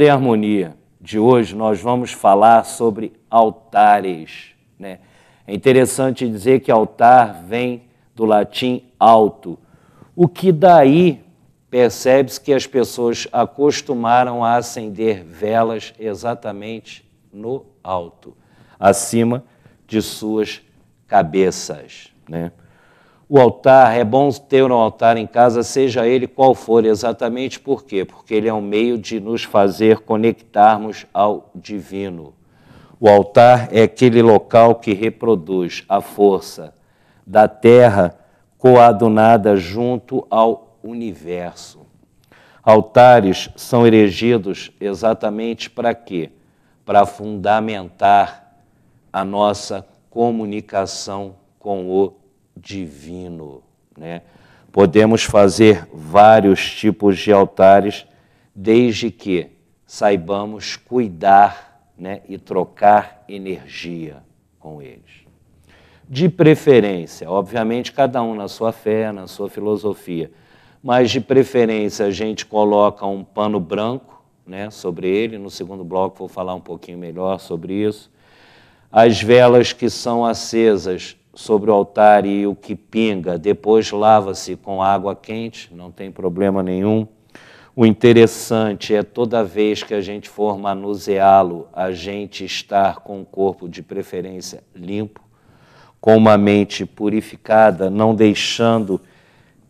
De Harmonia de hoje, nós vamos falar sobre altares. Né? É interessante dizer que altar vem do latim alto, o que daí percebe-se que as pessoas acostumaram a acender velas exatamente no alto, acima de suas cabeças. Né? o altar, é bom ter um altar em casa, seja ele qual for, exatamente por quê? Porque ele é um meio de nos fazer conectarmos ao divino. O altar é aquele local que reproduz a força da terra coadunada junto ao universo. Altares são erigidos exatamente para quê? Para fundamentar a nossa comunicação com o divino. Né? Podemos fazer vários tipos de altares, desde que saibamos cuidar né, e trocar energia com eles. De preferência, obviamente, cada um na sua fé, na sua filosofia, mas de preferência a gente coloca um pano branco né, sobre ele. No segundo bloco vou falar um pouquinho melhor sobre isso. As velas que são acesas sobre o altar e o que pinga, depois lava-se com água quente, não tem problema nenhum. O interessante é toda vez que a gente for manuseá-lo, a gente estar com o corpo de preferência limpo, com uma mente purificada, não deixando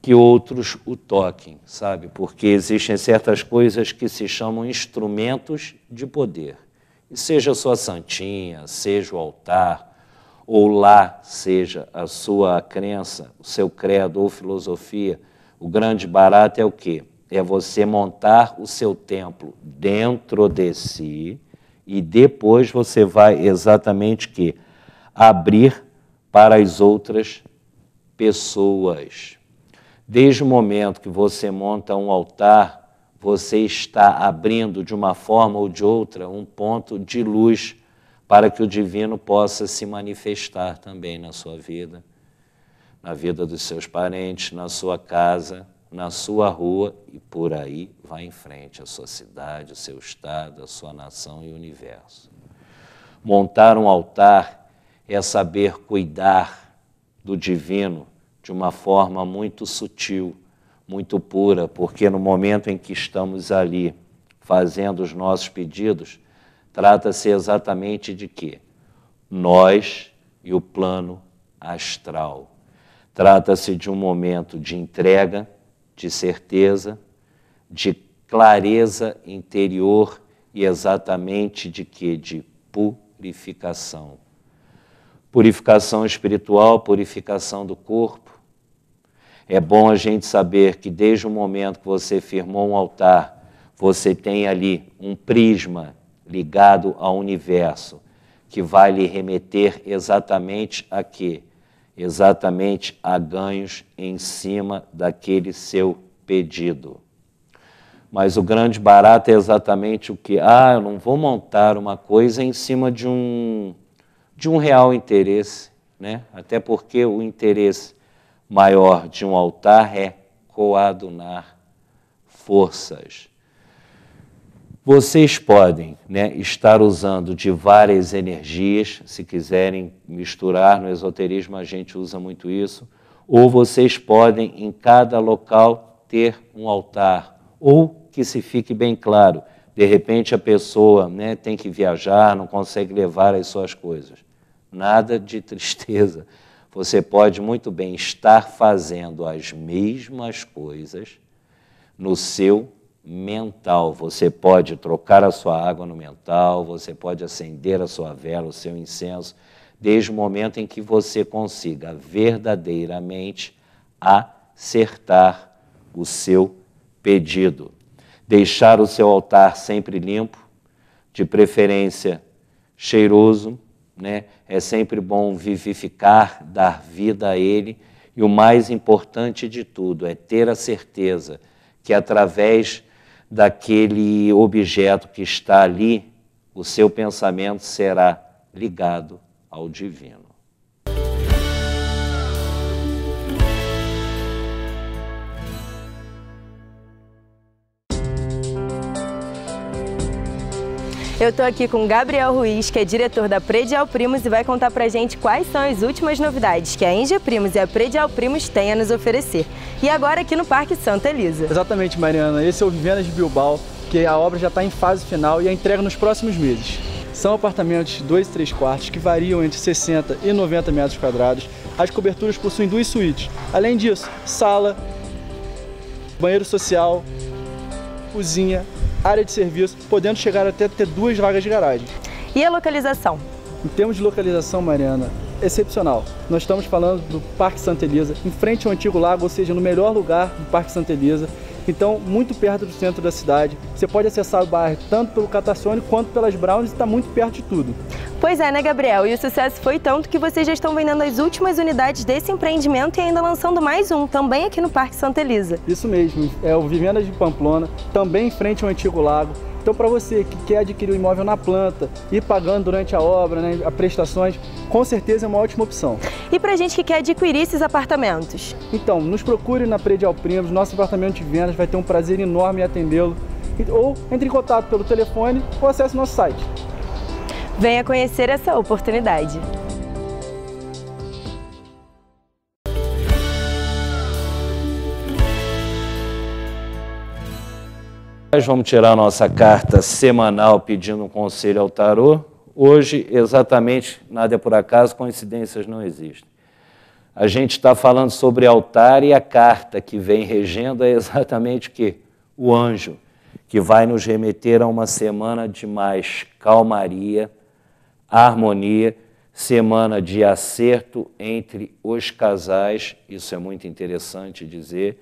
que outros o toquem, sabe? Porque existem certas coisas que se chamam instrumentos de poder. E seja sua santinha, seja o altar, ou lá seja a sua crença, o seu credo ou filosofia, o grande barato é o quê? É você montar o seu templo dentro de si e depois você vai exatamente que abrir para as outras pessoas. Desde o momento que você monta um altar, você está abrindo de uma forma ou de outra um ponto de luz para que o divino possa se manifestar também na sua vida, na vida dos seus parentes, na sua casa, na sua rua e por aí vai em frente a sua cidade, o seu estado, a sua nação e o universo. Montar um altar é saber cuidar do divino de uma forma muito sutil, muito pura, porque no momento em que estamos ali fazendo os nossos pedidos, Trata-se exatamente de quê? Nós e o plano astral. Trata-se de um momento de entrega, de certeza, de clareza interior e exatamente de que? De purificação. Purificação espiritual, purificação do corpo. É bom a gente saber que desde o momento que você firmou um altar, você tem ali um prisma ligado ao universo, que vai lhe remeter exatamente a quê? Exatamente a ganhos em cima daquele seu pedido. Mas o grande barato é exatamente o que? Ah, eu não vou montar uma coisa em cima de um, de um real interesse, né? Até porque o interesse maior de um altar é coadunar forças vocês podem né, estar usando de várias energias, se quiserem misturar no esoterismo, a gente usa muito isso, ou vocês podem em cada local ter um altar, ou que se fique bem claro, de repente a pessoa né, tem que viajar, não consegue levar as suas coisas. Nada de tristeza. Você pode muito bem estar fazendo as mesmas coisas no seu mental. Você pode trocar a sua água no mental, você pode acender a sua vela, o seu incenso, desde o momento em que você consiga verdadeiramente acertar o seu pedido. Deixar o seu altar sempre limpo, de preferência cheiroso, né? É sempre bom vivificar, dar vida a ele, e o mais importante de tudo é ter a certeza que através daquele objeto que está ali, o seu pensamento será ligado ao divino. Eu estou aqui com Gabriel Ruiz, que é diretor da Predial Primos e vai contar para gente quais são as últimas novidades que a Engie Primos e a Predial Primos têm a nos oferecer. E agora aqui no Parque Santa Elisa. Exatamente, Mariana. Esse é o Vivendas de Bilbao, que a obra já está em fase final e a entrega nos próximos meses. São apartamentos 2 e 3 quartos que variam entre 60 e 90 metros quadrados. As coberturas possuem duas suítes. Além disso, sala, banheiro social, cozinha, área de serviço, podendo chegar até ter duas vagas de garagem. E a localização? Em termos de localização, Mariana, excepcional. Nós estamos falando do Parque Santa Elisa, em frente ao antigo lago, ou seja, no melhor lugar do Parque Santa Elisa. Então, muito perto do centro da cidade. Você pode acessar o bairro tanto pelo Catacione quanto pelas Browns e está muito perto de tudo. Pois é, né, Gabriel? E o sucesso foi tanto que vocês já estão vendendo as últimas unidades desse empreendimento e ainda lançando mais um, também aqui no Parque Santa Elisa. Isso mesmo, é o Vivendas de Pamplona, também em frente ao antigo lago. Então, para você que quer adquirir o um imóvel na planta, ir pagando durante a obra, né, as prestações, com certeza é uma ótima opção. E para gente que quer adquirir esses apartamentos? Então, nos procure na Predial Primos, nosso apartamento de vendas vai ter um prazer enorme em atendê-lo. Ou entre em contato pelo telefone ou acesse nosso site. Venha conhecer essa oportunidade. nós vamos tirar nossa carta semanal pedindo um conselho ao tarô. Hoje, exatamente, nada é por acaso, coincidências não existem. A gente está falando sobre altar e a carta que vem regendo é exatamente o quê? O anjo, que vai nos remeter a uma semana de mais calmaria, harmonia, semana de acerto entre os casais, isso é muito interessante dizer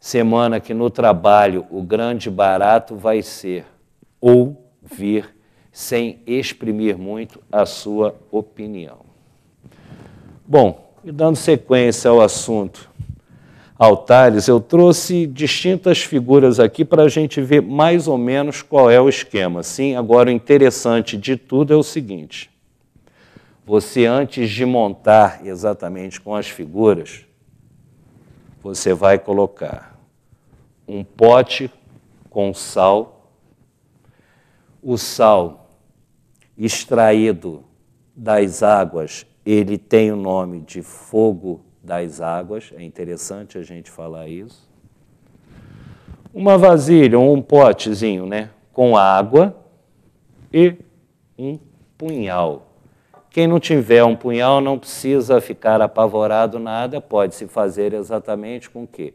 semana que no trabalho o grande barato vai ser ouvir sem exprimir muito a sua opinião. Bom, e dando sequência ao assunto altares, eu trouxe distintas figuras aqui para a gente ver mais ou menos qual é o esquema. Sim, agora o interessante de tudo é o seguinte: você antes de montar exatamente com as figuras, você vai colocar um pote com sal, o sal extraído das águas, ele tem o nome de fogo das águas, é interessante a gente falar isso. Uma vasilha, um potezinho, né, com água e um punhal. Quem não tiver um punhal não precisa ficar apavorado nada, pode se fazer exatamente com que?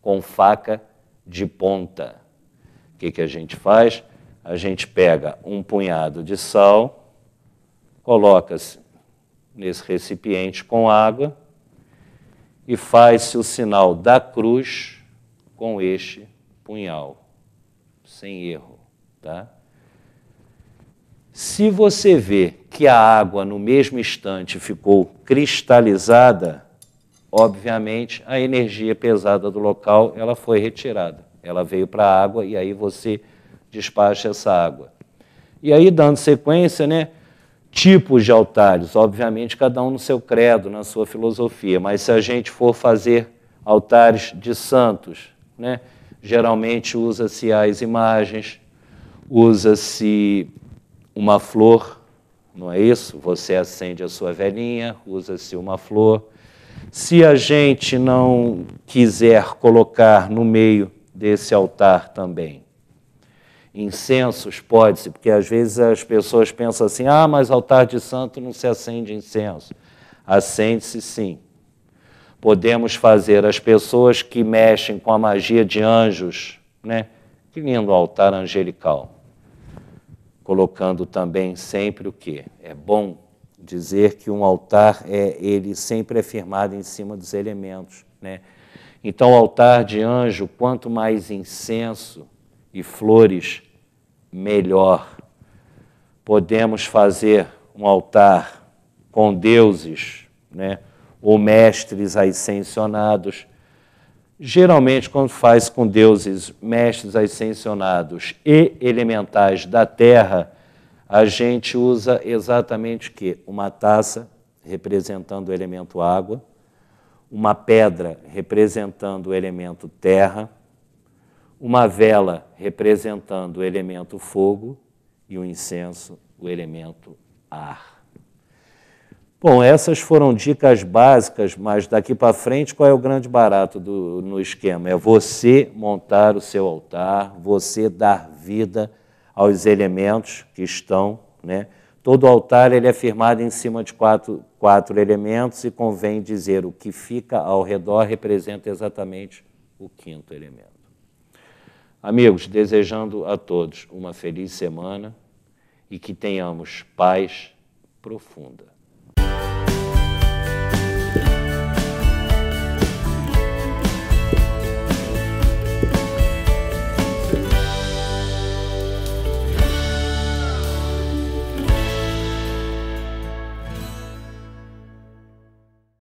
Com faca de ponta. O que, que a gente faz? A gente pega um punhado de sal, coloca-se nesse recipiente com água e faz-se o sinal da cruz com este punhal, sem erro, tá? Se você vê que a água no mesmo instante ficou cristalizada, obviamente a energia pesada do local ela foi retirada. Ela veio para a água e aí você despacha essa água. E aí, dando sequência, né, tipos de altares, obviamente cada um no seu credo, na sua filosofia, mas se a gente for fazer altares de santos, né, geralmente usa-se as imagens, usa-se uma flor, não é isso? Você acende a sua velhinha, usa-se uma flor. Se a gente não quiser colocar no meio desse altar também incensos, pode-se, porque às vezes as pessoas pensam assim: ah, mas altar de santo não se acende incenso. Acende-se sim. Podemos fazer as pessoas que mexem com a magia de anjos, né? Que lindo altar angelical colocando também sempre o que é bom dizer que um altar é ele sempre é firmado em cima dos elementos, né? Então, altar de anjo, quanto mais incenso e flores, melhor. Podemos fazer um altar com deuses, né? Ou mestres ascensionados, Geralmente, quando faz com deuses mestres ascensionados e elementais da terra, a gente usa exatamente o quê? Uma taça representando o elemento água, uma pedra representando o elemento terra, uma vela representando o elemento fogo e o incenso, o elemento ar. Bom, essas foram dicas básicas, mas daqui para frente, qual é o grande barato do, no esquema? É você montar o seu altar, você dar vida aos elementos que estão. Né? Todo altar ele é firmado em cima de quatro, quatro elementos e convém dizer o que fica ao redor representa exatamente o quinto elemento. Amigos, desejando a todos uma feliz semana e que tenhamos paz profunda.